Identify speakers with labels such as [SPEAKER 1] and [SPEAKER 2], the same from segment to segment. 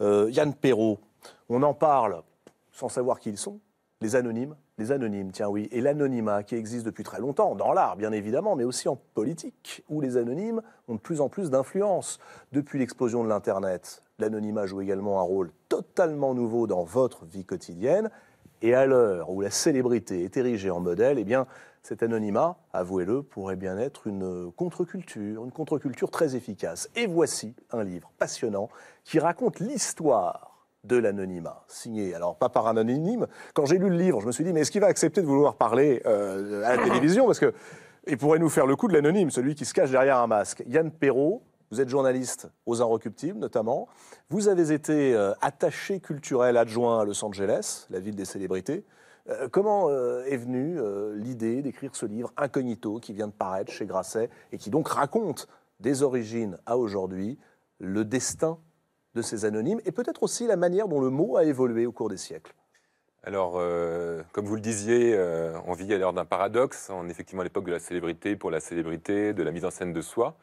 [SPEAKER 1] Euh, Yann Perrault, on en parle sans savoir qui ils sont, les anonymes. Les anonymes, tiens oui, et l'anonymat qui existe depuis très longtemps, dans l'art bien évidemment, mais aussi en politique, où les anonymes ont de plus en plus d'influence. Depuis l'explosion de l'Internet, l'anonymat joue également un rôle totalement nouveau dans votre vie quotidienne. Et à l'heure où la célébrité est érigée en modèle, eh bien, cet anonymat, avouez-le, pourrait bien être une contre-culture, une contre-culture très efficace. Et voici un livre passionnant qui raconte l'histoire de l'anonymat, signé, alors pas par un anonyme. Quand j'ai lu le livre, je me suis dit, mais est-ce qu'il va accepter de vouloir parler euh, à la télévision Parce que pourrait nous faire le coup de l'anonyme, celui qui se cache derrière un masque. Yann Perrault, vous êtes journaliste aux Inrecuptibles notamment. Vous avez été euh, attaché culturel adjoint à Los Angeles, la ville des célébrités. Euh, comment euh, est venue euh, l'idée d'écrire ce livre Incognito qui vient de paraître chez Grasset et qui donc raconte des origines à aujourd'hui le destin de ces anonymes et peut-être aussi la manière dont le mot a évolué au cours des siècles
[SPEAKER 2] alors, comme vous le disiez, on vit à l'heure d'un paradoxe. en effectivement à l'époque de la célébrité pour la célébrité, de la mise en scène de soi.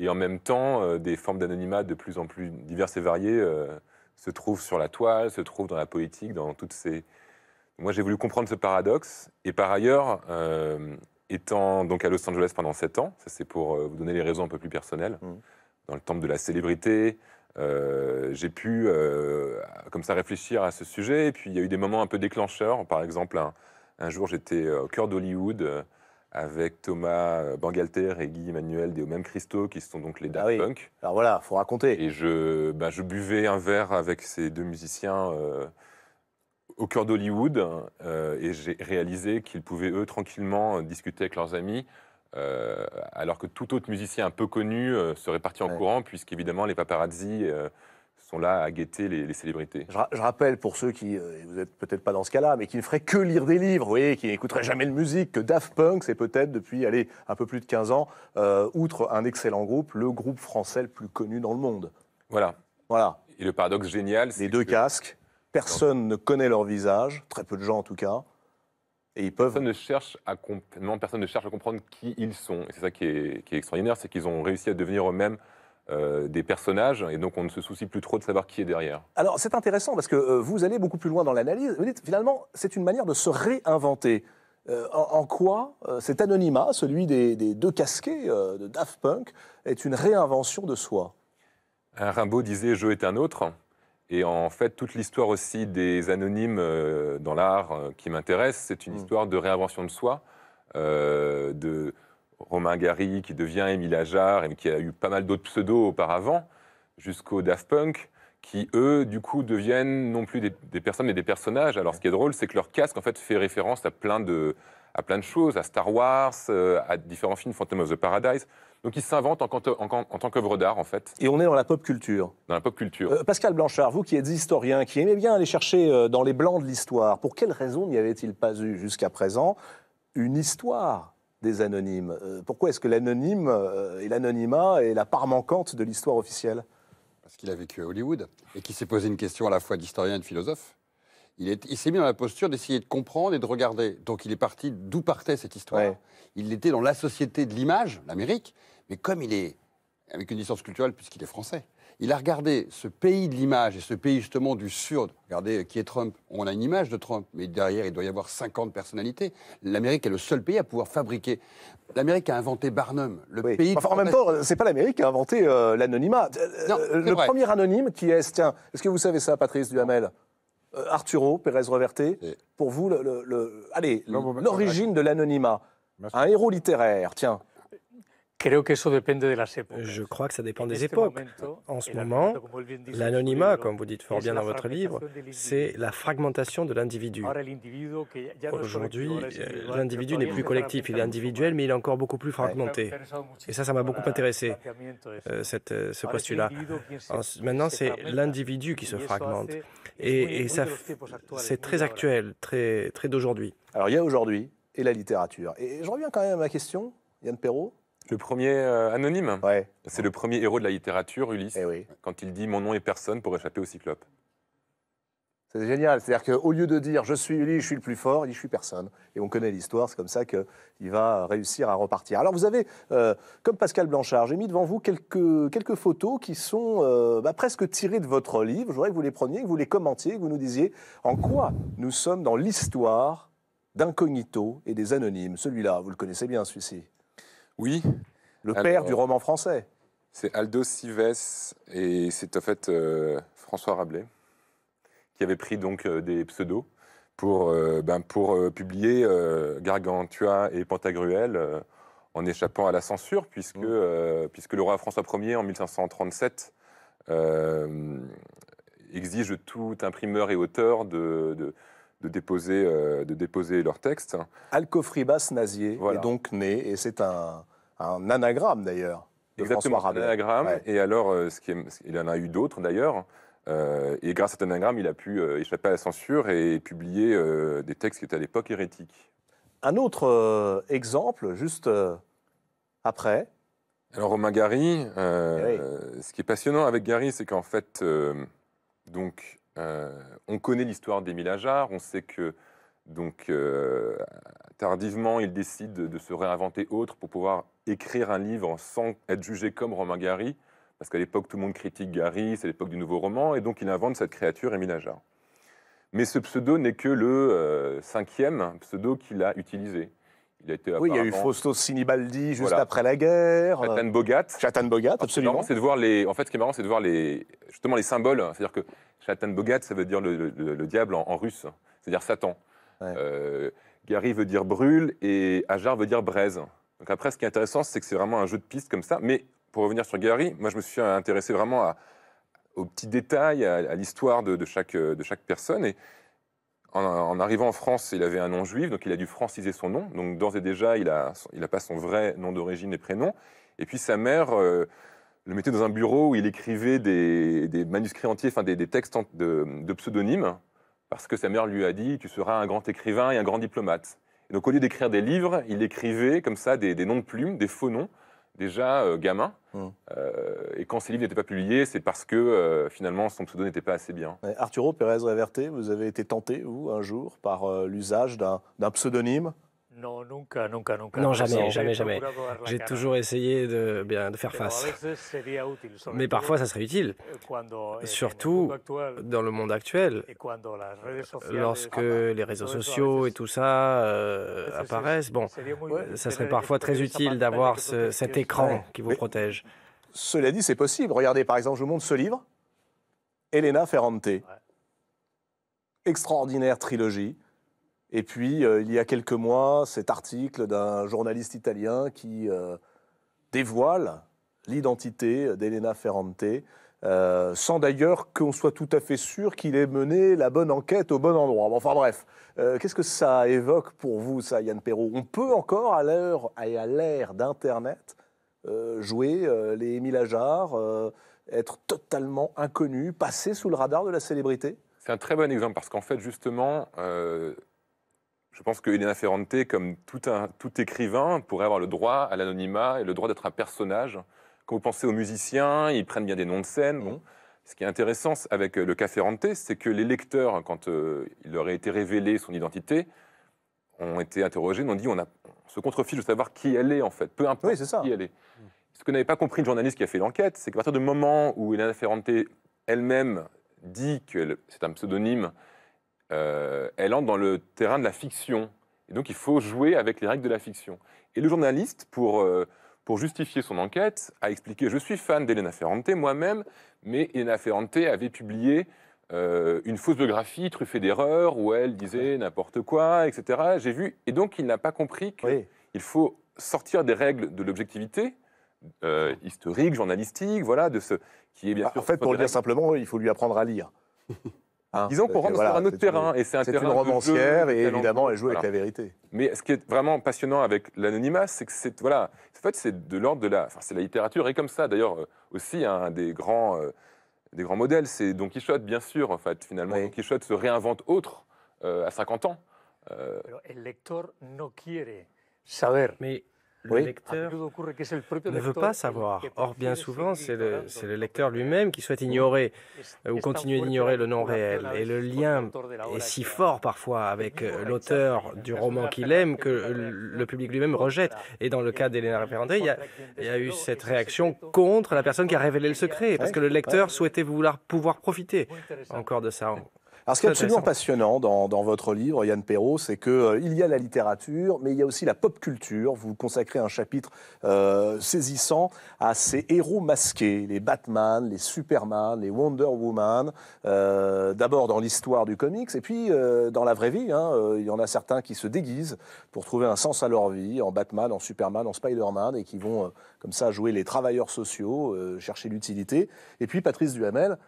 [SPEAKER 2] Et en même temps, des formes d'anonymat de plus en plus diverses et variées se trouvent sur la toile, se trouvent dans la poétique, dans toutes ces, moi, j'ai voulu comprendre ce paradoxe. Et par ailleurs, euh, étant donc à Los Angeles pendant 7 ans, ça c'est pour euh, vous donner les raisons un peu plus personnelles, mmh. dans le temple de la célébrité, euh, j'ai pu comme ça réfléchir à ce sujet. Et puis il y a eu des moments un peu déclencheurs. Par exemple, un, jour j'étais au cœur d'Hollywood avec Thomas Bangalter et Guy Emmanuel des mêmes Christo, qui sont donc les Daft ah Punk. Alors voilà, faut raconter. Et je, bah, je buvais un verre avec ces deux musiciens au cœur d'Hollywood euh, et j'ai réalisé qu'ils pouvaient, eux, tranquillement euh, discuter avec leurs amis. Euh, alors que tout autre musicien un peu connu serait parti en courant, puisqu'évidemment les paparazzi sont là à guetter les, célébrités. Je,
[SPEAKER 1] rappelle pour ceux qui, vous n'êtes peut-être pas dans ce cas-là, mais qui ne feraient que lire des livres, vous qui n'écouteraient jamais de musique, que Daft Punk, c'est peut-être depuis un peu plus de 15 ans, outre un excellent groupe, le groupe français le plus connu dans le monde.
[SPEAKER 2] Voilà. Voilà. Et le paradoxe génial, c'est. Les deux casques. Personne ne connaît leur visage, très peu de gens en tout cas. Et ils peuvent... Personne ne cherche à, personne ne cherche à comprendre qui ils sont. Et c'est ça qui est, extraordinaire, c'est qu'ils ont réussi à devenir eux-mêmes euh, des personnages, et donc on ne se soucie plus trop de savoir qui est derrière.
[SPEAKER 1] Alors c'est intéressant, parce que euh, vous allez beaucoup plus loin dans l'analyse. Vous dites, finalement, c'est une manière de se réinventer. Euh, en, quoi cet anonymat, celui des, deux casquets de Daft Punk, est une réinvention de soi
[SPEAKER 2] Rimbaud disait « Je est un autre ». Et en fait, toute l'histoire aussi des anonymes euh, dans l'art euh, qui m'intéresse, c'est une mm. histoire de réinvention de soi, euh, de Romain Gary qui devient Émile Ajar et qui a eu pas mal d'autres pseudos auparavant, jusqu'au Daft Punk qui eux, du coup, deviennent non plus des, personnes mais des personnages. Alors, ce qui est drôle, c'est que leur casque, en fait, fait référence à plein de, à plein de choses, à Star Wars, euh, à différents films, Phantom of the Paradise. Donc, ils s'inventent en, tant qu'œuvre d'art, en fait. Et on est dans la pop culture. Dans la pop culture.
[SPEAKER 1] Euh, Pascal Blanchard, vous qui êtes historien, qui aimez bien aller chercher euh, dans les blancs de l'histoire, pour quelles raisons n'y avait-il pas eu jusqu'à présent une histoire des anonymes Pourquoi est-ce que l'anonyme et l'anonymat est la part manquante de l'histoire officielle parce qu'il a vécu à Hollywood,
[SPEAKER 2] et qui s'est posé une question à la fois d'historien et de philosophe, il s'est mis dans la posture d'essayer de comprendre et de regarder. Donc il est parti d'où partait cette histoire. Il était dans la société de l'image, l'Amérique, mais comme il est avec une distance culturelle puisqu'il est français, il a regardé ce pays de l'image et ce pays justement du surde Regardez euh, qui est Trump. On a une image de Trump, mais derrière, il doit y avoir 50 personnalités. L'Amérique est le seul pays à pouvoir fabriquer. L'Amérique a inventé Barnum, le pays. Enfin, en même temps,
[SPEAKER 1] c'est pas l'Amérique qui a inventé euh, l'anonymat. Euh, le premier anonyme qui est, tiens, est-ce que vous savez ça, Patrice Duhamel Arturo Pérez Reverté, pour vous, le
[SPEAKER 3] allez, bah, l'origine bah, de l'anonymat, bah, un héros littéraire, tiens. Je crois que ça dépend des époques. En ce moment, l'anonymat, comme vous dites fort bien dans votre livre, c'est la fragmentation de l'individu. Aujourd'hui, euh, l'individu n'est plus collectif, il est individuel, mais il est encore beaucoup plus fragmenté. Et ça, ça m'a beaucoup intéressé, euh, cette, euh, ce postulat. Maintenant, c'est l'individu qui se fragmente. Et, ça, c'est très actuel, très, très d'aujourd'hui.
[SPEAKER 1] Alors,
[SPEAKER 2] il y a aujourd'hui et la littérature.
[SPEAKER 1] Et je reviens quand même à ma question, Yann Perrault.
[SPEAKER 2] Le premier euh, anonyme ouais. C'est le premier héros de la littérature, Ulysse, eh quand il dit Mon nom est personne pour échapper au cyclope. C'est génial.
[SPEAKER 1] C'est-à-dire qu'au lieu de dire je suis Ulysse, je suis le plus fort, il dit je suis personne. Et on connaît l'histoire, c'est comme ça qu'il va réussir à repartir. Alors vous avez, euh, comme Pascal Blanchard, j'ai mis devant vous quelques, quelques photos qui sont euh, bah, presque tirées de votre livre. Je voudrais que vous les preniez, que vous les commentiez, que vous nous disiez en quoi nous sommes dans l'histoire d'incognito et des anonymes. Celui-là, vous le connaissez bien, celui-ci.
[SPEAKER 2] Oui. Le père du
[SPEAKER 1] roman français.
[SPEAKER 2] C'est Aldo Sives et c'est en fait euh, François Rabelais qui avait pris donc euh, des pseudos pour, euh, ben, pour publier Gargantua et Pantagruel en échappant à la censure, puisque, mmh. puisque le roi François Ier, en 1537, exige tout imprimeur et auteur de de déposer, euh, de déposer leurs textes. Alcofribas Nazier est donc né, et
[SPEAKER 1] c'est un,
[SPEAKER 2] anagramme d'ailleurs.
[SPEAKER 1] Exactement, un anagramme.
[SPEAKER 2] Et alors, euh, ce il en a eu d'autres d'ailleurs. Euh, et grâce à cet anagramme, il a pu échapper à la censure et, publier des textes qui étaient à l'époque hérétiques. Un autre exemple, juste après. Alors Romain Gary, ce qui est passionnant avec Gary, c'est qu'en fait, donc euh, on connaît l'histoire d'Émile Ajar, on sait que donc euh, tardivement, il décide de se réinventer autre pour pouvoir écrire un livre sans être jugé comme Romain Gary, parce qu'à l'époque tout le monde critique Gary, c'est l'époque du nouveau roman, et donc il invente cette créature Émile Ajar. Mais ce pseudo n'est que le euh, cinquième pseudo qu'il a utilisé. Il a été oui, il y a eu Fausto Sinibaldi
[SPEAKER 1] juste après la guerre.
[SPEAKER 2] Chatan Bogat. Chatan Bogat, absolument. C'est de voir les. En fait, ce qui est marrant, c'est de voir les justement les symboles. C'est-à-dire que Shatan Bogat, ça veut dire le, diable en, russe, c'est-à-dire Satan. Euh, Gary veut dire brûle et Ajar veut dire braise. Donc après, ce qui est intéressant, c'est que c'est vraiment un jeu de piste comme ça. Mais pour revenir sur Gary, moi, je me suis intéressé vraiment aux petits détails, à, l'histoire de, chaque, de chaque personne. Et en, arrivant en France, il avait un nom juif, donc il a dû franciser son nom. Donc d'ores et déjà, il n'a il a pas son vrai nom d'origine et prénom. Et puis sa mère... Euh, le mettait dans un bureau où il écrivait des, manuscrits entiers, enfin des, textes de, pseudonymes, parce que sa mère lui a dit Tu seras un grand écrivain et un grand diplomate. donc, au lieu d'écrire des livres, il écrivait comme ça des, noms de plumes, des faux noms, déjà euh, gamin. Mmh. Euh, et quand ces livres n'étaient pas publiés, c'est parce que euh, finalement son pseudo n'était pas assez bien.
[SPEAKER 1] Arturo Pérez Reverte, vous avez été tenté, vous, un jour, par l'usage d'un
[SPEAKER 3] pseudonyme non, jamais, jamais, jamais. J'ai toujours essayé de, bien, de faire face. Mais parfois, ça serait utile. Eh, Surtout dans le monde actuel, lorsque les réseaux sociaux et tout ça euh, apparaissent, bon, ça serait parfois très utile d'avoir cet écran qui
[SPEAKER 1] vous protège. Cela dit, c'est possible. Regardez, par exemple, je vous montre ce livre, Elena Ferrante. Extraordinaire trilogie et puis, euh, il y a quelques mois, cet article d'un journaliste italien qui euh, dévoile l'identité d'Elena Ferrante, euh, sans d'ailleurs qu'on soit tout à fait sûr qu'il ait mené la bonne enquête au bon endroit. Enfin bref, qu'est-ce que ça évoque pour vous, ça, Yann Perrault On peut encore, à l'heure et à l'ère d'Internet, jouer les Émile Ajar, être totalement inconnu, passer sous le radar de la célébrité
[SPEAKER 2] C'est un très bon exemple parce qu'en fait, justement, je pense que Elena Ferrante, comme tout, écrivain, pourrait avoir le droit à l'anonymat et le droit d'être un personnage. Quand vous pensez aux musiciens, ils prennent bien des noms de scène. Mhm. Ce qui est intéressant avec euh, le cas Ferrante, c'est que les lecteurs, quand euh, il leur a été révélé son identité, ont été interrogés, ont dit on, a, se contrefiche de savoir qui elle est en fait, peu importe qui elle est. Mhm. Ce que n'avait pas compris le journaliste qui a fait l'enquête, c'est qu'à partir du moment où Elena Ferrante elle-même dit que c'est un pseudonyme euh, elle entre dans le terrain de la fiction. Et donc, il faut jouer avec les règles de la fiction. Et le journaliste, pour, euh, pour justifier son enquête, a expliqué Je suis fan d'Elena Ferrante moi-même, mais Elena Ferrante avait publié euh, une fausse biographie truffée d'erreurs où elle disait n'importe quoi, etc. J'ai vu. Et donc, il n'a pas compris qu'il faut sortir des règles de l'objectivité. historique, journalistique, voilà, de ce qui est bien bah, sûr. En fait, pour le dire simplement, il faut lui apprendre à lire. Hein, Disons qu'on rentre sur un autre terrain. et c'est une romancière et évidemment, elle joue avec la vérité. Mais ce qui est vraiment passionnant avec l'anonymat, c'est que c'est voilà, en fait, c'est de l'ordre de la, c'est la littérature et comme ça. D'ailleurs, euh, aussi hein, un des grands, euh, des grands modèles, c'est Don Quichotte, bien sûr. En fait, finalement, Don Quichotte se réinvente autre euh, à 50 ans. lector le ah,
[SPEAKER 3] lecteur ne veut pas savoir. Or, bien souvent, c'est le, hein, lecteur lui-même qui souhaite ignorer ou continuer d'ignorer le nom réel. Et le lien est si fort parfois avec euh, l'auteur du roman qu'il aime que le public lui-même rejette. Et dans le cas d'Elena Référendé, il, il y, a, eu cette réaction contre la personne qui a révélé le secret, parce que le lecteur souhaitait vouloir pouvoir profiter encore de ça. Alors, ce qui est absolument
[SPEAKER 1] passionnant dans, votre livre, Yann Perrault, c'est qu'il euh, il y a la littérature, mais il y a aussi la pop culture. Vous consacrez un chapitre euh, saisissant à ces héros masqués, les Batman, les Superman, les Wonder Woman, euh, d'abord dans l'histoire du comics, et puis dans la vraie vie. Hein, il y en a certains qui se déguisent pour trouver un sens à leur vie, en Batman, en Superman, en Spider-Man, et qui vont comme ça jouer les travailleurs sociaux, chercher l'utilité. Et puis Patrice Duhamel,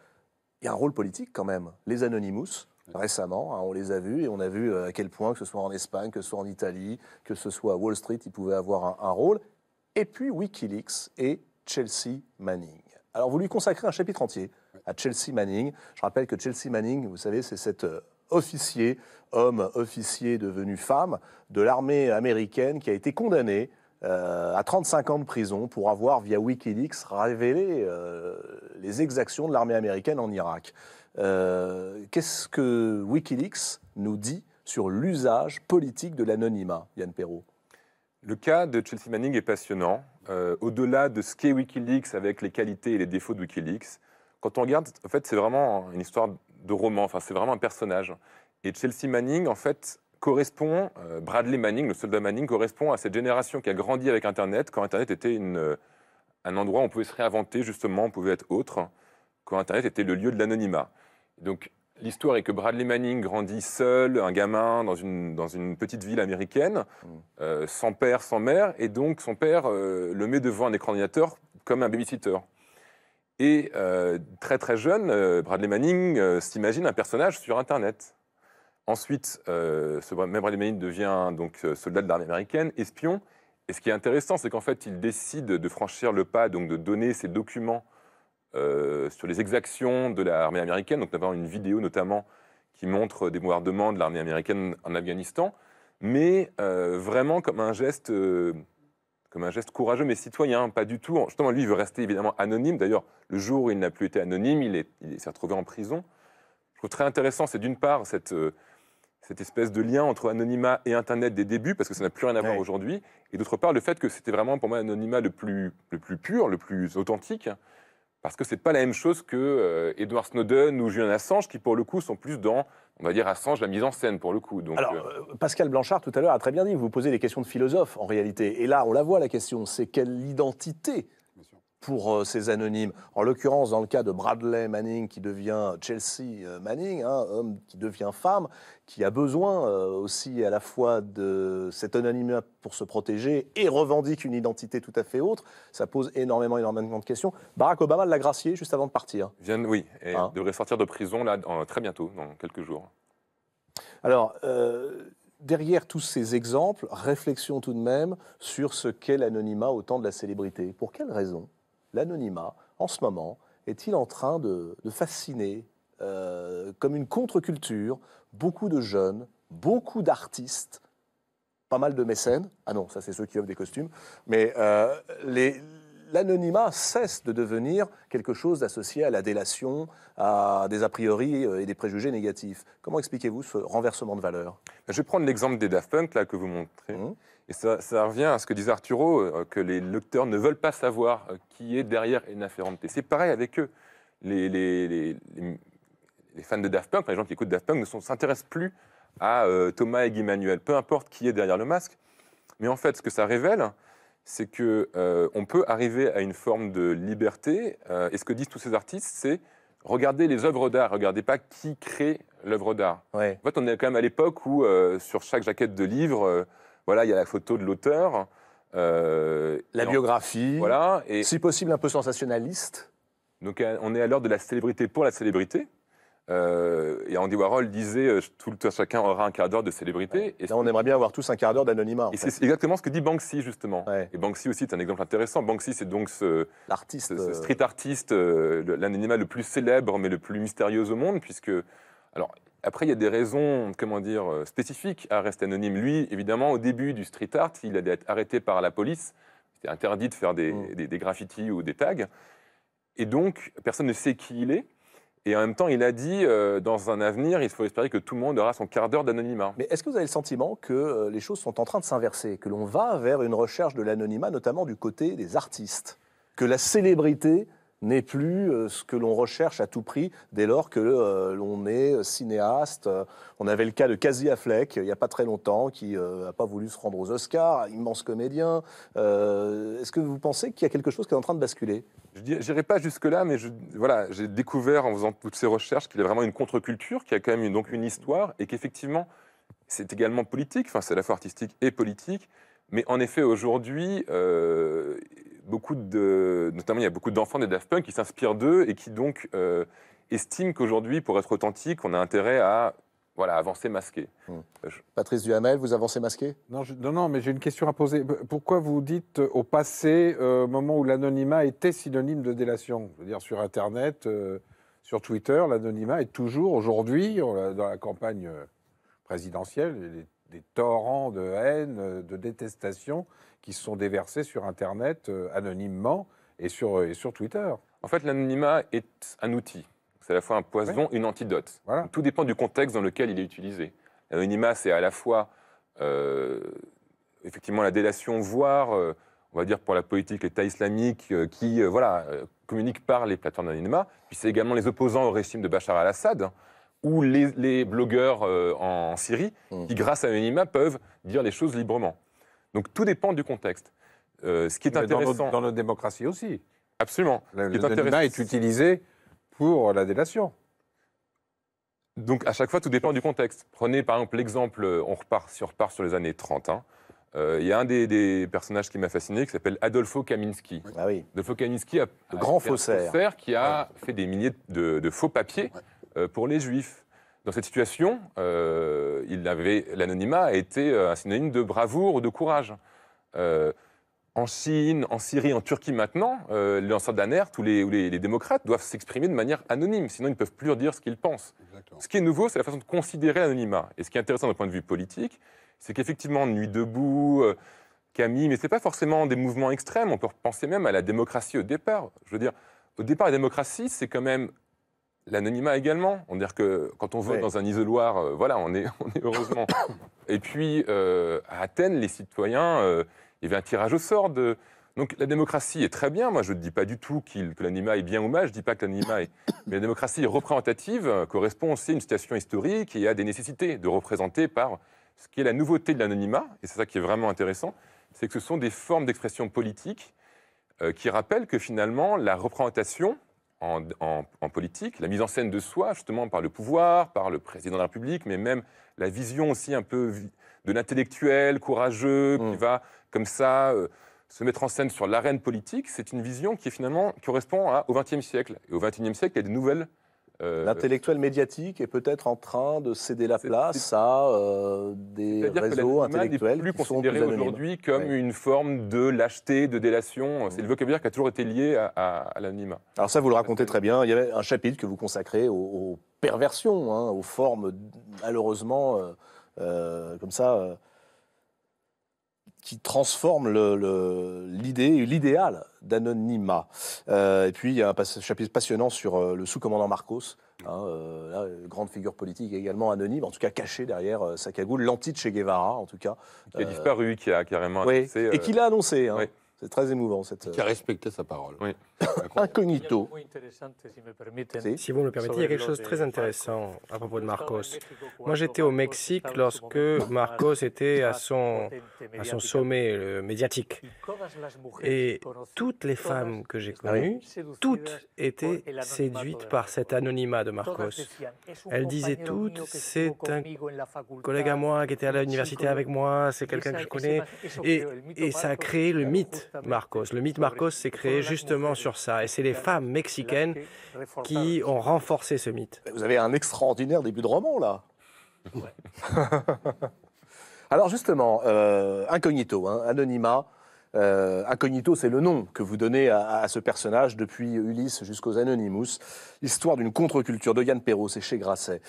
[SPEAKER 1] il y a un rôle politique quand même. Les Anonymous, récemment. Hein, on les a vus et on a vu euh, à quel point, que ce soit en Espagne, que ce soit en Italie, que ce soit à Wall Street, ils pouvaient avoir un, rôle. Et puis Wikileaks et Chelsea Manning. Alors vous lui consacrez un chapitre entier à Chelsea Manning. Je rappelle que Chelsea Manning, vous savez, c'est cet euh, officier, homme officier devenu femme de l'armée américaine qui a été condamnée euh, à 35 ans de prison pour avoir, via Wikileaks, révélé euh, les exactions de l'armée américaine en Irak. Euh, qu'est-ce que Wikileaks nous dit sur l'usage politique de
[SPEAKER 2] l'anonymat, Yann Perrault le cas de Chelsea Manning est passionnant. Au-delà de ce qu'est Wikileaks avec les qualités et les défauts de Wikileaks, quand on regarde, en fait, c'est vraiment une histoire de roman. Enfin, c'est vraiment un personnage. Et Chelsea Manning, en fait, correspond, euh, Bradley Manning, le soldat Manning, correspond à cette génération qui a grandi avec Internet, quand Internet était euh, un endroit où on pouvait se réinventer, justement, on pouvait être autre, quand Internet était le lieu de l'anonymat. Donc, l'histoire est que Bradley Manning grandit seul, un gamin, dans une, petite ville américaine, mm. euh, sans père, sans mère, et donc son père le met devant un écran d'ordinateur comme un babysitter. Et très très jeune, Bradley Manning s'imagine un personnage sur Internet. Ensuite, euh, ce même Bradley devient donc euh, soldat de l'armée américaine, espion. Et ce qui est intéressant, c'est qu'en fait, il décide de franchir le pas, donc de donner ses documents euh, sur les exactions de l'armée américaine, donc d'avoir une vidéo notamment qui montre des bombardements de l'armée américaine en Afghanistan, mais euh, vraiment comme un geste, comme un geste courageux, mais citoyen, pas du tout. Justement, lui, il veut rester évidemment anonyme. D'ailleurs, le jour où il n'a plus été anonyme, il s'est retrouvé en prison. Je trouve très intéressant, c'est d'une part cette cette espèce de lien entre anonymat et Internet des débuts, parce que ça n'a plus rien à voir aujourd'hui, et d'autre part le fait que c'était vraiment pour moi l'anonymat le plus, le plus pur, le plus authentique, parce que ce n'est pas la même chose que euh, Edward Snowden ou Julian Assange, qui pour le coup sont plus dans, on va dire, Assange, la mise en scène pour le coup. Donc, Alors,
[SPEAKER 1] euh, euh, Pascal Blanchard tout à l'heure a très bien dit, vous posez des questions de philosophe en réalité, et là on la voit la question, c'est quelle identité pour euh, ces anonymes. En l'occurrence, dans le cas de Bradley Manning, qui devient Chelsea euh, Manning, hein, homme qui devient femme, qui a besoin euh, aussi à la fois de cet anonymat pour se protéger et revendique une identité tout à fait autre, ça pose énormément, énormément de questions. Barack Obama l'a gracié juste avant de partir.
[SPEAKER 2] Vient, oui, et hein devrait sortir de prison là, très bientôt, dans quelques jours.
[SPEAKER 1] Alors, derrière tous ces exemples, réflexion tout de même sur ce qu'est l'anonymat au temps de la célébrité. Pour quelles raisons l'anonymat, en ce moment, est-il en train de, fasciner euh, comme une contre-culture beaucoup de jeunes, beaucoup d'artistes, pas mal de mécènes Ah non, ça c'est ceux qui offrent des costumes, mais euh, l'anonymat cesse de devenir quelque chose d'associé à la délation, à des a priori euh, et des préjugés négatifs. Comment expliquez-vous ce renversement de valeur
[SPEAKER 2] Je vais prendre l'exemple des Daft Punk là, que vous montrez. Mmh. Et ça, revient à ce que disent Arturo, euh, que les lecteurs ne veulent pas savoir euh, qui est derrière une Ferrante. C'est pareil avec eux. Les, fans de Daft Punk, les gens qui écoutent Daft Punk, ne s'intéressent plus à euh, Thomas et Guy Manuel, peu importe qui est derrière le masque. Mais en fait, ce que ça révèle, c'est que on peut arriver à une forme de liberté. et ce que disent tous ces artistes, c'est regardez les œuvres d'art, regardez pas qui crée l'œuvre d'art. En fait, on est quand même à l'époque où sur chaque jaquette de livre voilà, il y a la photo de l'auteur. Euh, la biographie, voilà, et si possible un peu sensationnaliste. Donc euh, on est à l'heure de la célébrité pour la célébrité. Euh, et Andy Warhol disait tout, chacun aura un quart d'heure de célébrité. Et ça, on aimerait bien avoir tous un quart d'heure d'anonymat. Et c'est exactement ce que dit Banksy justement. Et Banksy aussi c'est un exemple intéressant. Banksy c'est donc ce, street artiste, l'anonymat le plus célèbre mais le plus mystérieux au monde puisque alors après, il y a des raisons, comment dire, euh, spécifiques à rester anonyme. Lui, évidemment, au début du street art, il a été arrêté par la police. C'était interdit de faire mm. des, graffitis ou des tags. Et donc, personne ne sait qui il est. Et en même temps, il a dit, euh, dans un avenir, il faut espérer que tout le monde aura son quart d'heure d'anonymat.
[SPEAKER 1] Mais est-ce que vous avez le sentiment que euh, les choses sont en train de s'inverser, que l'on va vers une recherche de l'anonymat, notamment du côté des artistes, que la célébrité n'est plus euh, ce que l'on recherche à tout prix dès lors que euh, l'on est cinéaste. Euh, on avait le cas de Casey Fleck, il n'y a pas très longtemps, qui n'a pas voulu se rendre aux Oscars, immense comédien. Est-ce que vous pensez qu'il y a quelque chose qui est en train de
[SPEAKER 2] basculer Je n'irai pas jusque-là, mais je, voilà, j'ai découvert en faisant toutes ces recherches qu'il y a vraiment une contre-culture, qu'il y a quand même une, donc une histoire, et qu'effectivement, c'est également politique, enfin c'est à la fois artistique et politique, mais en effet, aujourd'hui, euh, beaucoup de, notamment il y a beaucoup d'enfants des Daft Punk qui s'inspirent d'eux et qui donc euh, estiment qu'aujourd'hui, pour être authentique, on a intérêt à voilà, avancer masqué. Hmm. Euh, Patrice Duhamel, vous avancez masqué non, non, non, mais j'ai une question à poser. Pourquoi vous dites au passé, au moment où l'anonymat était synonyme de délation Je veux dire, sur Internet, sur Twitter, l'anonymat est toujours, aujourd'hui, dans la campagne présidentielle, des torrents de haine, euh, de détestation qui sont déversés sur Internet euh, anonymement euh, et sur, Twitter. En fait, l'anonymat est un outil. C'est à la fois un poison, une antidote. tout dépend du contexte dans lequel il est utilisé. L'anonymat, c'est à la fois effectivement la délation, voire, on va dire pour la politique, l'État islamique, qui voilà, communique par les plateformes d'anonymat. Puis c'est également les opposants au régime de Bachar al-Assad. Hein, ou les, blogueurs euh, en Syrie, mm. qui grâce à l'anonymat, peuvent dire les choses librement. Donc tout dépend du contexte. Euh, ce qui est intéressant... Dans notre, démocratie aussi. Absolument. L'anonymat est, utilisé pour la délation. Donc à chaque fois, tout dépend du contexte. Prenez par exemple l'exemple, euh, on repart, sur les années 30, hein. il y a un des, personnages qui m'a fasciné qui s'appelle Adolfo Kaminski. Ah oui. Adolfo Kaminski, a, grand faussaire. qui a fait des milliers de, faux papiers. Euh, pour les juifs. Dans cette situation, euh, il avait, l'anonymat a été euh, un synonyme de bravoure ou de courage. en Chine, en Syrie, en Turquie maintenant, les lanceurs d'alerte tous les, les, démocrates doivent s'exprimer de manière anonyme, sinon ils ne peuvent plus dire ce qu'ils pensent. Ce qui est nouveau, c'est la façon de considérer l'anonymat. Et ce qui est intéressant d'un point de vue politique, c'est qu'effectivement, Nuit debout, Camille, mais ce n'est pas forcément des mouvements extrêmes, on peut penser même à la démocratie au départ. Je veux dire, au départ, la démocratie, c'est quand même L'anonymat également. On dirait que quand on vote dans un isoloir, euh, voilà, on est, on est heureusement. Et puis, euh, à Athènes, les citoyens, euh, il y avait un tirage au sort. De... Donc la démocratie est très bien. Moi, je ne dis pas du tout que l'anonymat est bien ou mal. Je ne dis pas que l'anonymat est. Mais la démocratie représentative correspond aussi à une situation historique et à des nécessités de représenter par ce qui est la nouveauté de l'anonymat. Et c'est ça qui est vraiment intéressant c'est que ce sont des formes d'expression politique qui rappellent que finalement, la représentation en, politique, la mise en scène de soi, justement, par le pouvoir, par le président de la République, mais même la vision aussi un peu de l'intellectuel courageux qui mm. va, comme ça, euh, se mettre en scène sur l'arène politique, c'est une vision qui, finalement, correspond au XXe siècle. Et au XXIe siècle, il y a des nouvelles euh, L'intellectuel médiatique
[SPEAKER 1] est peut-être en train de céder la place à euh,
[SPEAKER 2] des réseaux intellectuels plus qui sont aujourd'hui comme une forme de lâcheté, de délation. Mmh. C'est le vocabulaire qui a toujours été lié à, à, l'anonymat. Alors ça, vous le racontez très bien. Il y avait un chapitre que vous consacrez aux,
[SPEAKER 1] perversions, hein, aux formes malheureusement euh, euh, comme ça qui transforme l'idée, et l'idéal d'anonymat. Euh, et puis, il y a un chapitre passionnant sur euh, le sous-commandant Marcos, hein, euh, grande figure politique également anonyme, en tout cas cachée derrière sa cagoule, l'anti Che Guevara, en tout cas. Qui a disparu,
[SPEAKER 2] qui a carrément annoncé, oui, Et qui l'a annoncé. Hein. C'est très émouvant cette. Qui a euh, respecté sa parole. Incognito.
[SPEAKER 3] Si vous me le permettez, il y a quelque chose de très intéressant à propos de Marcos. Moi, j'étais au Mexique lorsque Marcos était à son, à son sommet euh, médiatique. Et toutes les femmes que j'ai connues, toutes étaient séduites par cet anonymat de Marcos. Elles disaient toutes c'est un collègue à moi qui était à l'université avec moi, c'est quelqu'un que je connais. Et, et ça a créé le mythe Marcos. Le mythe Marcos s'est créé justement sur ça, et c'est les femmes mexicaines qui ont renforcé ce mythe.
[SPEAKER 1] Vous avez un extraordinaire début de roman, là. Alors justement, euh, incognito, hein, anonymat. Euh, incognito, c'est le nom que vous donnez à, ce personnage depuis Ulysse jusqu'aux Anonymous. Histoire d'une contre-culture de Yann Perros c'est chez Grasset.